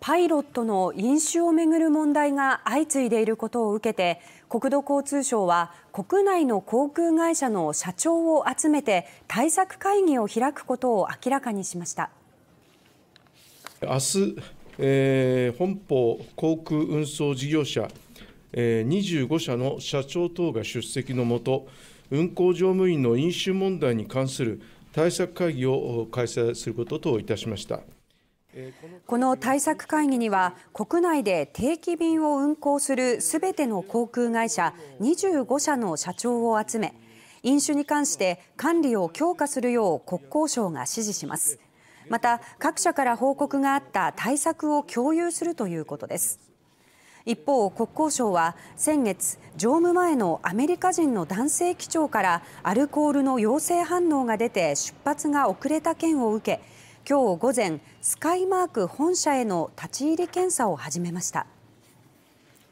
パイロットの飲酒をめぐる問題が相次いでいることを受けて国土交通省は国内の航空会社の社長を集めて対策会議を開くことを明らかにしました明日、えー、本邦航空運送事業者、えー、25社の社長等が出席のもと運航乗務員の飲酒問題に関する対策会議を開催することといたしました。この対策会議には国内で定期便を運航する全ての航空会社25社の社長を集め飲酒に関して管理を強化するよう国交省が指示しますまた各社から報告があった対策を共有するということです一方、国交省は先月乗務前のアメリカ人の男性機長からアルコールの陽性反応が出て出発が遅れた件を受け今日午前スカイマーク本社への立ち入り検査を始めました。